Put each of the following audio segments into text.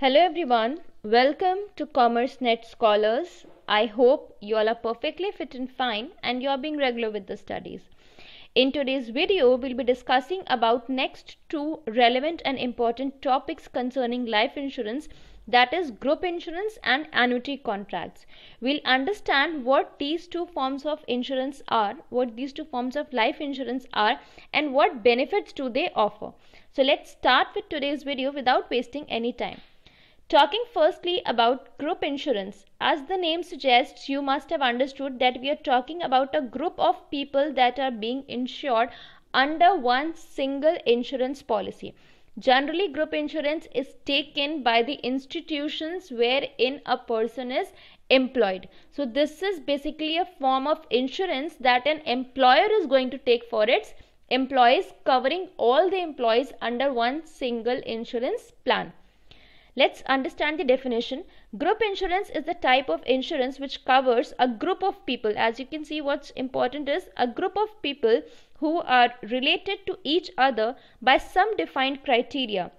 Hello everyone, welcome to Commerce Net Scholars. I hope you all are perfectly fit and fine and you are being regular with the studies. In today's video, we'll be discussing about next two relevant and important topics concerning life insurance that is group insurance and annuity contracts. We'll understand what these two forms of insurance are, what these two forms of life insurance are and what benefits do they offer. So let's start with today's video without wasting any time. Talking firstly about group insurance, as the name suggests, you must have understood that we are talking about a group of people that are being insured under one single insurance policy. Generally, group insurance is taken by the institutions wherein a person is employed. So, this is basically a form of insurance that an employer is going to take for its employees, covering all the employees under one single insurance plan. Let's understand the definition. Group insurance is the type of insurance which covers a group of people. As you can see, what's important is a group of people who are related to each other by some defined criteria.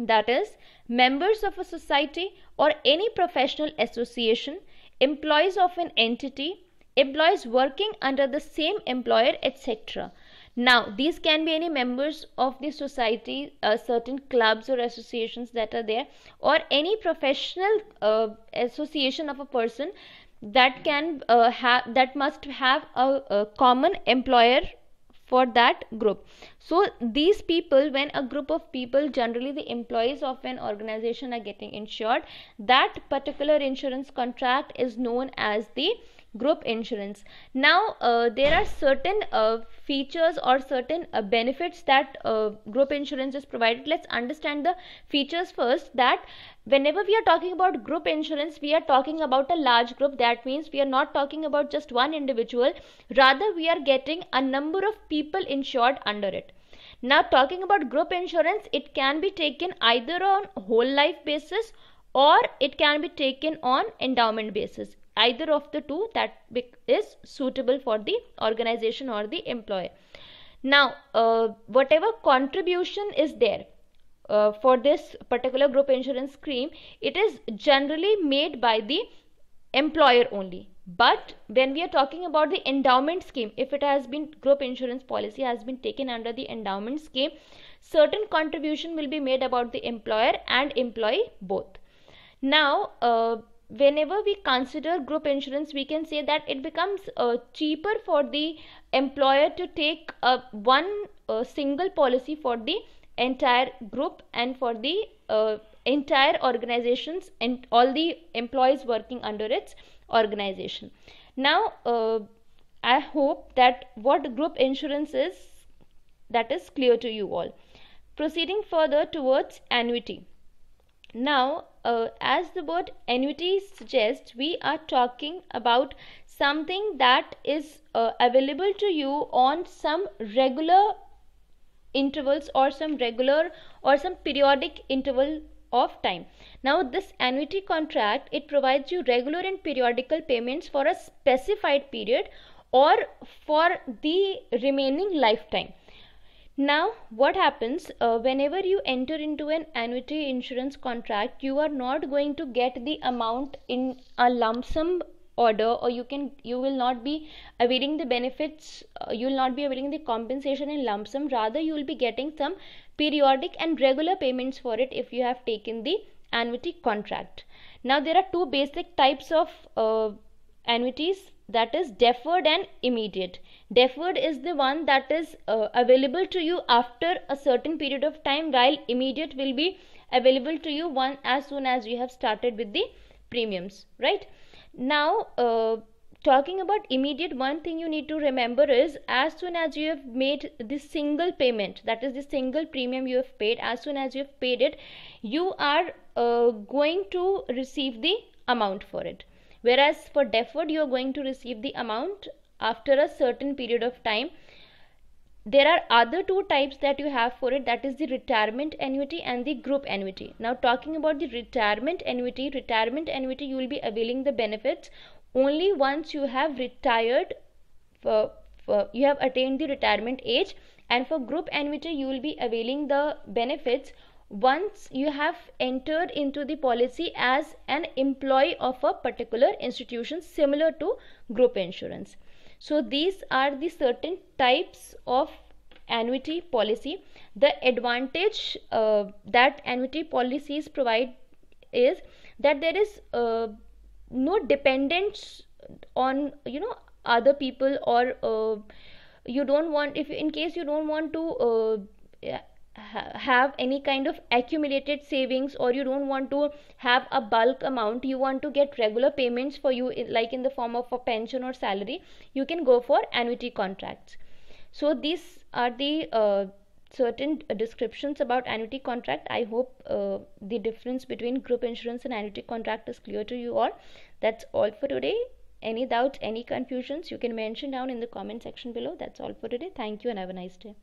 That is, members of a society or any professional association, employees of an entity, employees working under the same employer, etc. Now, these can be any members of the society, uh, certain clubs or associations that are there, or any professional uh, association of a person that can uh, have that must have a, a common employer for that group so these people when a group of people generally the employees of an organization are getting insured that particular insurance contract is known as the group insurance now uh, there are certain uh, features or certain uh, benefits that uh, group insurance is provided let's understand the features first that whenever we are talking about group insurance we are talking about a large group that means we are not talking about just one individual rather we are getting a number of people insured under it now talking about group insurance it can be taken either on whole life basis or it can be taken on endowment basis either of the two that is suitable for the organization or the employer now uh, whatever contribution is there uh, for this particular group insurance scheme it is generally made by the employer only but when we are talking about the endowment scheme if it has been group insurance policy has been taken under the endowment scheme certain contribution will be made about the employer and employee both now uh, whenever we consider group insurance we can say that it becomes uh, cheaper for the employer to take uh, one uh, single policy for the entire group and for the uh, entire organizations and all the employees working under its organization now uh, i hope that what group insurance is that is clear to you all proceeding further towards annuity now uh, as the word annuity suggests, we are talking about something that is uh, available to you on some regular intervals or some regular or some periodic interval of time. Now this annuity contract, it provides you regular and periodical payments for a specified period or for the remaining lifetime. Now, what happens uh, whenever you enter into an annuity insurance contract, you are not going to get the amount in a lump sum order or you can you will not be availing the benefits uh, you will not be availing the compensation in lump sum rather you will be getting some periodic and regular payments for it if you have taken the annuity contract now there are two basic types of uh, annuities that is deferred and immediate deferred is the one that is uh, available to you after a certain period of time while immediate will be available to you one as soon as you have started with the premiums right now uh, talking about immediate one thing you need to remember is as soon as you have made the single payment that is the single premium you have paid as soon as you have paid it you are uh, going to receive the amount for it whereas for deferred you are going to receive the amount after a certain period of time there are other two types that you have for it that is the retirement annuity and the group annuity now talking about the retirement annuity retirement annuity you will be availing the benefits only once you have retired for, for, you have attained the retirement age and for group annuity you will be availing the benefits once you have entered into the policy as an employee of a particular institution similar to group insurance so these are the certain types of annuity policy the advantage uh, that annuity policies provide is that there is uh, no dependence on you know other people or uh, you don't want if in case you don't want to uh, have any kind of accumulated savings or you don't want to have a bulk amount you want to get regular payments for you like in the form of a pension or salary you can go for annuity contracts so these are the uh, certain descriptions about annuity contract i hope uh, the difference between group insurance and annuity contract is clear to you all that's all for today any doubts any confusions you can mention down in the comment section below that's all for today thank you and have a nice day